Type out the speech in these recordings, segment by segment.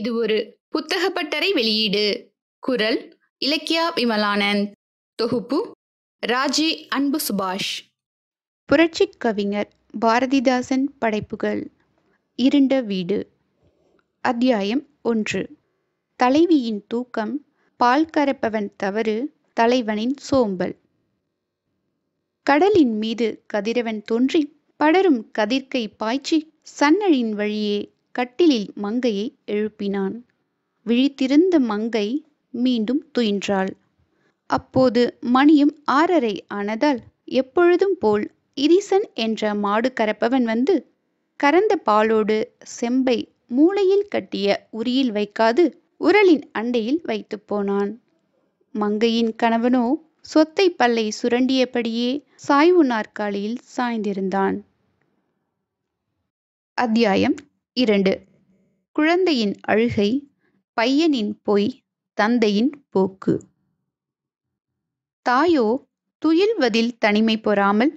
இது ஒரு புத்தகப்பட்டறை வெளியீடு குரல் இலக்கியா விமலானந்த் தொகுப்பு ராஜி அன்பு சுபாஷ் புரட்சி கவிஞர் பாரதிதாசன் படைப்புகள் இருண்ட வீடு அத்தியாயம் ஒன்று தலைவியின் தூக்கம் பால் கறப்பவன் தவறு தலைவனின் சோம்பல் கடலின் மீது கதிரவன் தோன்றி படரும் கதிர்க்கை பாய்ச்சி சன்னலின் வழியே கட்டிலில் மங்கையை எழுப்பினான் விழித்திருந்த மங்கை மீண்டும் துயின்றாள் அப்போது மணியும் ஆறரை ஆனதால் எப்பொழுதும் போல் இரிசன் என்ற மாடு கறப்பவன் வந்து கறந்த பாலோடு செம்பை மூளையில் கட்டிய உரியில் வைக்காது உரலின் அண்டையில் வைத்து போனான் மங்கையின் கணவனோ சொத்தை பல்லை சுரண்டியபடியே சாய்வு நாற்காலியில் சாய்ந்திருந்தான் அத்தியாயம் இரண்டு குழந்தையின் அழுகை பையனின் பொய் தந்தையின் போக்கு தாயோ துயில்வதில் தனிமை பொறாமல்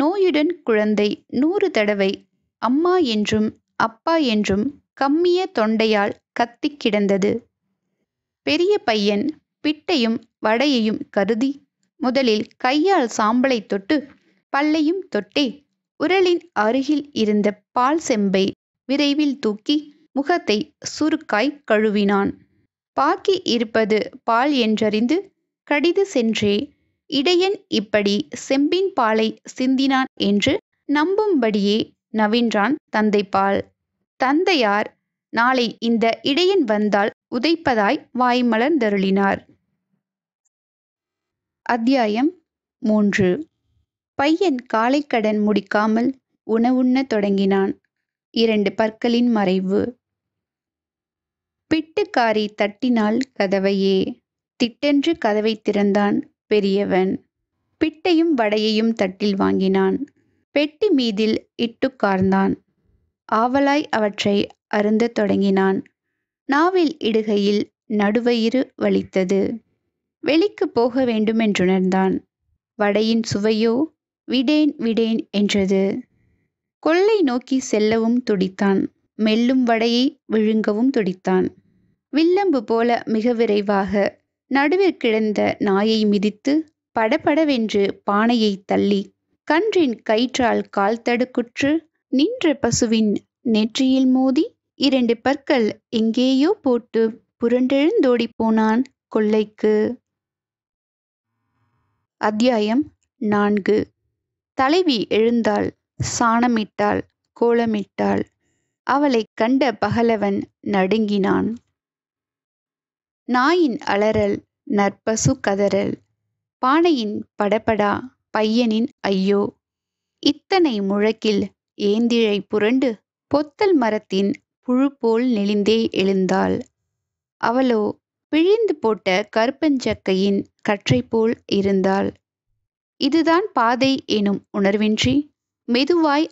நோயுடன் குழந்தை நூறு தடவை அம்மா என்றும் அப்பா என்றும் கம்மிய தொண்டையால் கத்தி கிடந்தது பெரிய பையன் பிட்டையும் வடையையும் கருதி முதலில் கையால் சாம்பலை தொட்டு பல்லையும் தொட்டே உரலின் அருகில் இருந்த பால் செம்பை விரைவில் தூக்கி முகத்தை சுருக்காய் கழுவினான் பாக்கி இருப்பது பால் என்றறிந்து கடிது சென்றே இடையன் இப்படி செம்பின் பாலை சிந்தினான் என்று நம்பும்படியே நவின்றான் தந்தை பால் தந்தையார் நாளை இந்த இடையன் வந்தால் உதைப்பதாய் வாய்மலர்ந்தருளினார் அத்தியாயம் மூன்று பையன் காலைக்கடன் முடிக்காமல் உணவுண்ண தொடங்கினான் இரண்டு பற்களின் மறைவு பிட்டுக்காரி தட்டினால் கதவையே திட்டென்று கதவை திறந்தான் பெரியவன் பிட்டையும் வடையையும் தட்டில் வாங்கினான் பெட்டி மீதில் இட்டுக்கார்ந்தான் ஆவலாய் அவற்றை அருந்த தொடங்கினான் நாவில் இடுகையில் நடுவயிறு வலித்தது வெளிக்கு போக வேண்டுமென்றுணர்ந்தான் வடையின் சுவையோ விடேன் விடேன் என்றது கொள்ளை நோக்கி செல்லவும் துடித்தான் மெல்லும் வடையை விழுங்கவும் துடித்தான் வில்லம்பு போல மிக விரைவாக நடுவில் கிடந்த நாயை மிதித்து படபடவென்று பானையை தள்ளி கன்றின் கயிற்றால் கால் தடுக்குற்று நின்ற பசுவின் நெற்றியில் மோதி இரண்டு பற்கள் எங்கேயோ போட்டு புரண்டெழுந்தோடி போனான் கொள்ளைக்கு அத்தியாயம் நான்கு தலைவி எழுந்தாள் சாணமிட்டாள் கோலமிட்டாள் அவளைக் கண்ட பகலவன் நடுங்கினான் நாயின் அலறல் நற்பசு கதறல் பானையின் படபடா பையனின் ஐயோ இத்தனை முழக்கில் ஏந்திழை புரண்டு பொத்தல் மரத்தின் புழு போல் நெளிந்தே எழுந்தாள் அவளோ பிழிந்து போட்ட கருப்பஞ்சக்கையின் கற்றை போல் இருந்தாள் இதுதான் பாதை எனும் உணர்வின்றி மெதுவாய்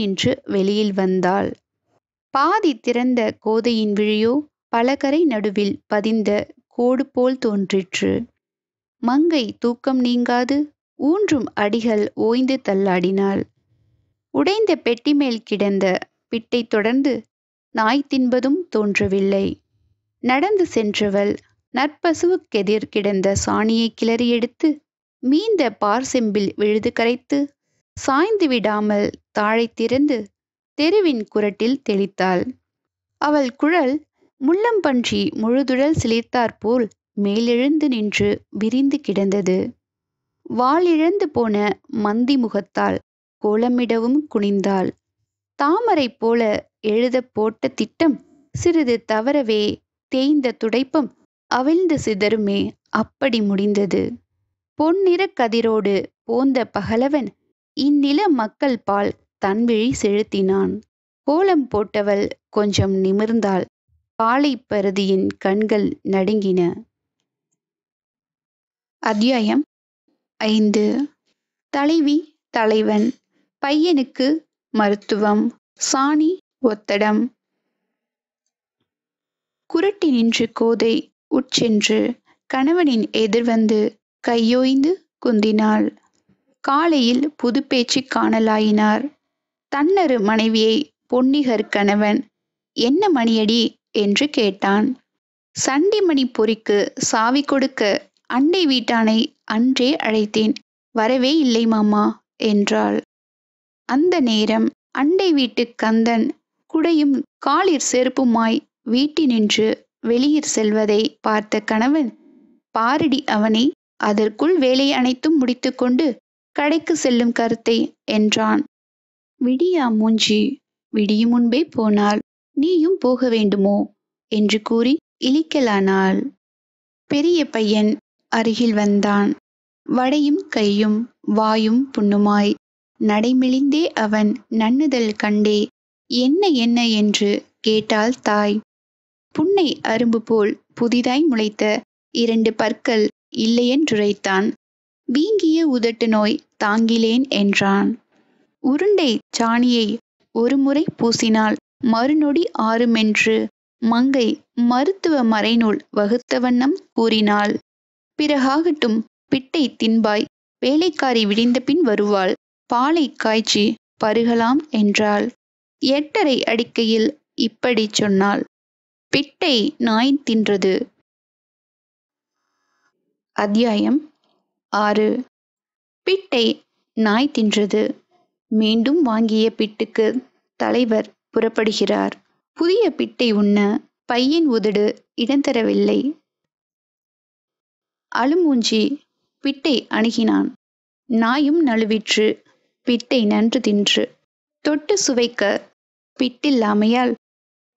நின்று வெளியில் வந்தாள் பாதி திறந்த கோதையின் விழியோ பலகரை நடுவில் பதிந்த கோடு போல் தோன்றிற்று மங்கை தூக்கம் நீங்காது ஊன்றும் அடிகள் ஓய்ந்து தள்ளாடினாள் உடைந்த பெட்டி மேல் கிடந்த பிட்டை தொடர்ந்து நாய் தின்பதும் தோன்றவில்லை நடந்து சென்றவள் நற்பசுவுக்கெதிர் கிடந்த சாணியை கிளறி எடுத்து மீந்த பார் செம்பில் விழுது கரைத்து சாய்ந்து விடாமல் தாழை திறந்து தெருவின் குரட்டில் தெளித்தாள் அவள் குழல் முள்ளம்பன்றி முழுதுழல் சிலிர்த்தாற்போல் மேலெழுந்து நின்று விரிந்து கிடந்தது வாளிழந்து போன மந்தி முகத்தால் கோலமிடவும் குனிந்தாள் தாமரை போல எழுத போட்ட திட்டம் சிறிது தவறவே தேய்ந்த துடைப்பம் அவிழ்ந்து சிதறுமே அப்படி முடிந்தது பொன்னிற கதிரோடு போந்த பகலவன் இந்நில மக்கள் பால் தன்விழி செலுத்தினான் கோலம் போட்டவள் கொஞ்சம் நிமிர்ந்தாள் காளை பருதியின் கண்கள் நடுங்கின அத்தியாயம் ஐந்து தலைவி தலைவன் பையனுக்கு மருத்துவம் சாணி ஒத்தடம் குரட்டி நின்று கோதை உட்சென்று கணவனின் எதிர்வந்து கையோய்ந்து குந்தினாள் காலையில் புதுப்பேச்சு காணலாயினார் தன்னரு மனைவியை பொன்னிகர் கணவன் என்ன மணியடி என்று கேட்டான் சண்டிமணி பொறிக்கு சாவி கொடுக்க அண்டை வீட்டானை அன்றே அழைத்தேன் வரவே இல்லை மாமா என்றாள் அந்த நேரம் அண்டை வீட்டு கந்தன் குடையும் காலிற் செருப்புமாய் நின்று வெளியில் செல்வதை பார்த்த கணவன் பாரடி அவனை அதற்குள் வேலை அனைத்தும் முடித்துக்கொண்டு கடைக்கு செல்லும் கருத்தை என்றான் விடியா மூஞ்சி விடியும் முன்பே போனால் நீயும் போக வேண்டுமோ என்று கூறி இழிக்கலானாள் பெரிய பையன் அருகில் வந்தான் வடையும் கையும் வாயும் புண்ணுமாய் நடைமிழிந்தே அவன் நன்னுதல் கண்டே என்ன என்ன என்று கேட்டாள் தாய் புன்னை அரும்பு போல் புதிதாய் முளைத்த இரண்டு பற்கள் இல்லையென்றுரைத்தான் வீங்கிய உதட்டு நோய் தாங்கிலேன் என்றான் உருண்டை சாணியை ஒருமுறை பூசினால் மறுநொடி ஆறுமென்று மங்கை மருத்துவ மறைநூல் வகுத்த வண்ணம் கூறினாள் பிறகாகட்டும் பிட்டை தின்பாய் வேலைக்காரி விடிந்தபின் வருவாள் பாலை காய்ச்சி பருகலாம் என்றாள் எட்டரை அடிக்கையில் இப்படி சொன்னாள் பிட்டை நாய் தின்றது அத்தியாயம் ஆறு பிட்டை நாய் தின்றது மீண்டும் வாங்கிய பிட்டுக்கு தலைவர் புறப்படுகிறார் புதிய பிட்டை உண்ண பையின் உதடு இடம் தரவில்லை அழுமூஞ்சி பிட்டை அணுகினான் நாயும் நழுவிற்று பிட்டை நன்று தின்று தொட்டு சுவைக்க பிட்டில்லாமையால்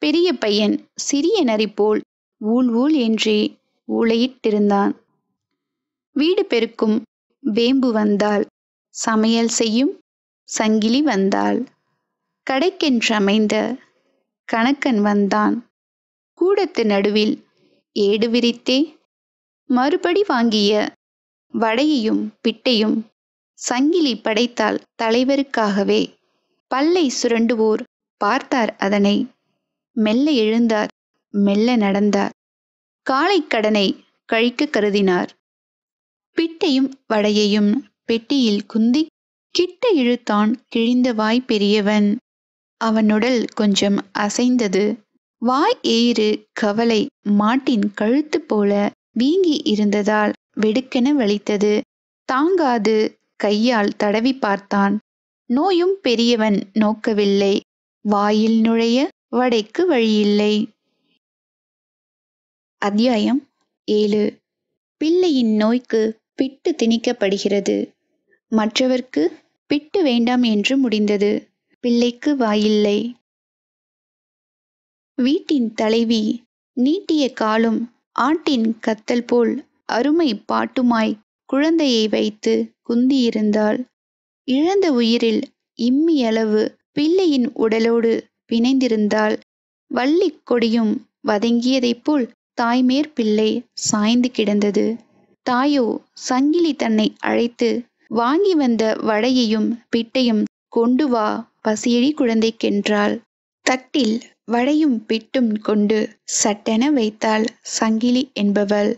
பெரிய பையன் சிறிய நரி போல் ஊழ் ஊழ் என்றே ஊளையிட்டிருந்தான் வீடு பெருக்கும் வேம்பு வந்தால் சமையல் செய்யும் சங்கிலி வந்தாள் அமைந்த கணக்கன் வந்தான் கூடத்து நடுவில் ஏடு விரித்தே மறுபடி வாங்கிய வடையையும் பிட்டையும் சங்கிலி படைத்தால் தலைவருக்காகவே பல்லை சுரண்டுவோர் பார்த்தார் அதனை மெல்ல எழுந்தார் மெல்ல நடந்தார் காலை கடனை கழிக்க கருதினார் பிட்டையும் வடையையும் பெட்டியில் குந்தி கிட்ட இழுத்தான் கிழிந்த வாய் பெரியவன் அவனுடல் கொஞ்சம் அசைந்தது வாய் ஏறு கவலை மாட்டின் கழுத்து போல வீங்கி இருந்ததால் வெடுக்கென வலித்தது தாங்காது கையால் தடவி பார்த்தான் நோயும் பெரியவன் நோக்கவில்லை வாயில் நுழைய வடைக்கு வழியில்லை அத்தியாயம் ஏழு பிள்ளையின் நோய்க்கு பிட்டு திணிக்கப்படுகிறது மற்றவர்க்கு பிட்டு வேண்டாம் என்று முடிந்தது பிள்ளைக்கு வாயில்லை வீட்டின் தலைவி நீட்டிய காலும் ஆட்டின் கத்தல் போல் அருமை பாட்டுமாய் குழந்தையை வைத்து குந்தியிருந்தாள் இழந்த உயிரில் இம்மியளவு பிள்ளையின் உடலோடு பிணைந்திருந்தால் வள்ளிக் கொடியும் வதங்கியதைப் போல் தாய்மேற் பிள்ளை சாய்ந்து கிடந்தது தாயோ சங்கிலி தன்னை அழைத்து வாங்கி வந்த வடையையும் பிட்டையும் கொண்டு வா பசியடி குழந்தைக்கென்றாள் தட்டில் வடையும் பிட்டும் கொண்டு சட்டென வைத்தாள் சங்கிலி என்பவள்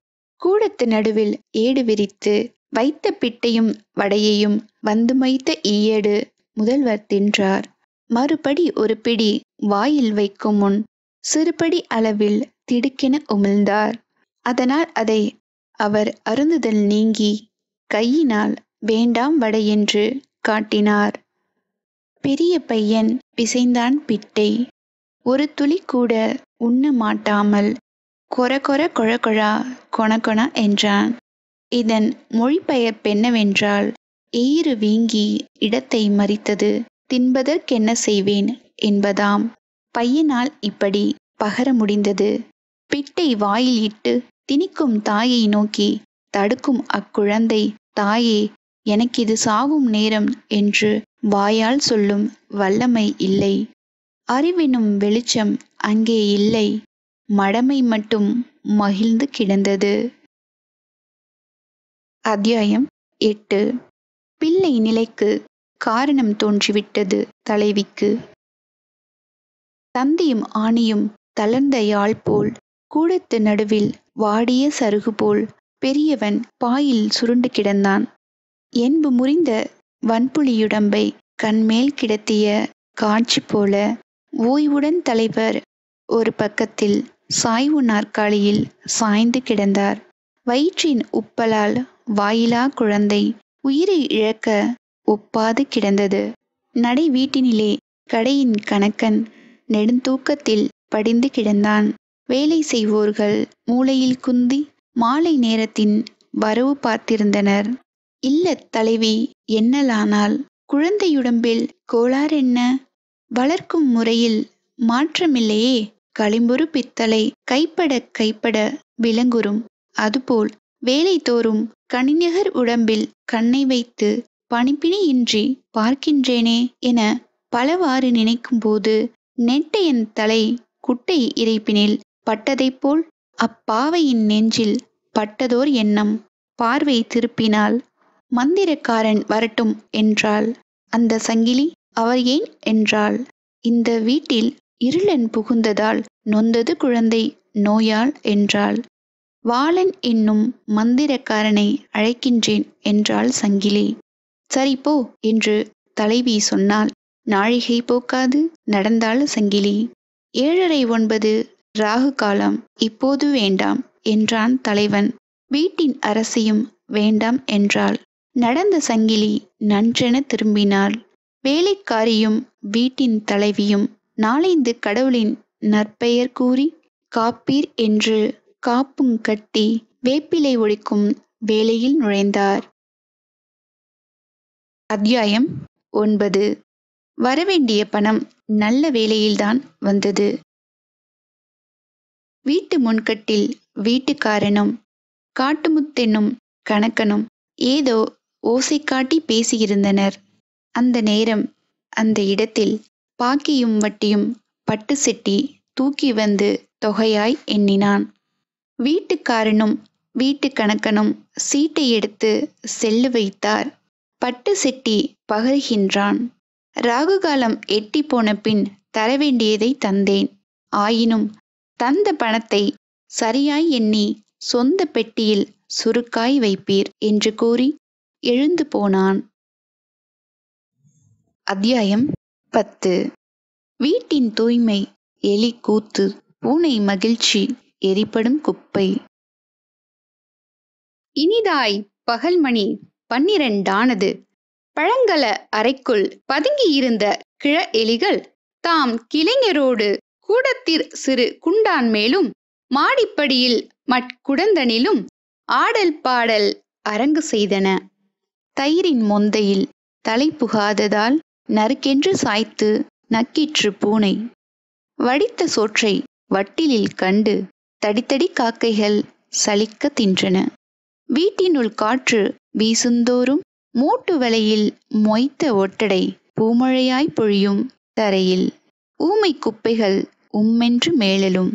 கூடத்து நடுவில் ஏடு விரித்து வைத்த பிட்டையும் வடையையும் வந்து மைத்த ஈயேடு முதல்வர் தின்றார் மறுபடி ஒரு பிடி வாயில் வைக்கும் முன் சிறுபடி அளவில் திடுக்கென உமிழ்ந்தார் அதனால் அதை அவர் அருந்துதல் நீங்கி கையினால் வேண்டாம் வட என்று காட்டினார் பெரிய பையன் பிசைந்தான் பிட்டை ஒரு துளி கூட உண்ண மாட்டாமல் கொர கொர கொழகொழா கொண என்றான் இதன் மொழிபெயர்ப்பு என்னவென்றால் ஏறு வீங்கி இடத்தை மறித்தது தின்பதற்கென்ன செய்வேன் என்பதாம் பையனால் இப்படி பகர முடிந்தது பிட்டை வாயில் இட்டு திணிக்கும் தாயை நோக்கி தடுக்கும் அக்குழந்தை தாயே எனக்கு இது சாகும் நேரம் என்று வாயால் சொல்லும் வல்லமை இல்லை அறிவினும் வெளிச்சம் அங்கே இல்லை மடமை மட்டும் மகிழ்ந்து கிடந்தது அத்தியாயம் எட்டு பிள்ளை நிலைக்கு காரணம் தோன்றிவிட்டது தலைவிக்கு தந்தியும் ஆணியும் தளர்ந்த யாழ் போல் கூடத்து நடுவில் வாடிய சருகு போல் பெரியவன் பாயில் சுருண்டு கிடந்தான் என்பு முறிந்த வன்புலியுடம்பை கண்மேல் கிடத்திய காட்சி போல ஓய்வுடன் தலைவர் ஒரு பக்கத்தில் சாய்வு நாற்காலியில் சாய்ந்து கிடந்தார் வயிற்றின் உப்பலால் வாயிலா குழந்தை உயிரை இழக்க ஒப்பாது கிடந்தது நடை வீட்டினிலே கடையின் கணக்கன் நெடுந்தூக்கத்தில் படிந்து கிடந்தான் வேலை செய்வோர்கள் மூளையில் குந்தி மாலை நேரத்தின் வரவு பார்த்திருந்தனர் இல்ல தலைவி என்னலானால் குழந்தையுடம்பில் என்ன வளர்க்கும் முறையில் மாற்றமில்லையே களிம்புறு பித்தளை கைப்பட கைப்பட விளங்குறும் அதுபோல் வேலை தோறும் கணிநகர் உடம்பில் கண்ணை வைத்து பணிப்பினியின்றி பார்க்கின்றேனே என பலவாறு நினைக்கும்போது நெட்டையன் தலை குட்டை இறைப்பினில் பட்டதைப் போல் அப்பாவையின் நெஞ்சில் பட்டதோர் எண்ணம் பார்வை திருப்பினாள் மந்திரக்காரன் வரட்டும் என்றாள் அந்த சங்கிலி அவர் ஏன் என்றாள் இந்த வீட்டில் இருளன் புகுந்ததால் நொந்தது குழந்தை நோயாள் என்றாள் வாளன் என்னும் மந்திரக்காரனை அழைக்கின்றேன் என்றாள் சங்கிலி சரி போ என்று தலைவி சொன்னாள் நாழிகை போக்காது நடந்தாள் சங்கிலி ஏழரை ஒன்பது ராகு காலம் இப்போது வேண்டாம் என்றான் தலைவன் வீட்டின் அரசியும் வேண்டாம் என்றாள் நடந்த சங்கிலி நன்றென திரும்பினாள் வேலைக்காரியும் வீட்டின் தலைவியும் நாளைந்து கடவுளின் நற்பெயர் கூறி காப்பீர் என்று காப்பும் கட்டி வேப்பிலை ஒழிக்கும் வேலையில் நுழைந்தார் அத்தியாயம் ஒன்பது வரவேண்டிய பணம் நல்ல வேலையில்தான் வந்தது வீட்டு முன்கட்டில் வீட்டுக்காரனும் காட்டுமுத்தென்னும் கணக்கனும் ஏதோ ஓசை காட்டி பேசியிருந்தனர் அந்த நேரம் அந்த இடத்தில் பாக்கியும் வட்டியும் பட்டு செட்டி தூக்கி வந்து தொகையாய் எண்ணினான் வீட்டுக்காரனும் வீட்டு கணக்கனும் சீட்டை எடுத்து செல்லு வைத்தார் பட்டு செட்டி பகர்கின்றான் ராகுகாலம் எட்டி போன பின் தர வேண்டியதை தந்தேன் ஆயினும் தந்த பணத்தை சரியாய் எண்ணி சொந்த பெட்டியில் சுருக்காய் வைப்பீர் என்று கூறி எழுந்து போனான் அத்தியாயம் பத்து வீட்டின் தூய்மை எலி கூத்து பூனை மகிழ்ச்சி எரிப்படும் குப்பை இனிதாய் பகல்மணி பன்னிரண்டானது பழங்கல அறைக்குள் பதுங்கி இருந்த கிழ எலிகள் தாம் கிளைஞரோடு கூடத்திற் சிறு குண்டான் மேலும் மாடிப்படியில் மட்குடந்தனிலும் ஆடல் பாடல் அரங்கு செய்தன தயிரின் மொந்தையில் தலை புகாததால் நறுக்கென்று சாய்த்து நக்கிற்று பூனை வடித்த சோற்றை வட்டிலில் கண்டு தடித்தடி காக்கைகள் சலிக்க தின்றன வீட்டினுள் காற்று வீசுந்தோறும் மூட்டு வலையில் மொய்த்த ஒட்டடை பூமழையாய் பொழியும் தரையில் ஊமை குப்பைகள் உம்மென்று மேலெழும்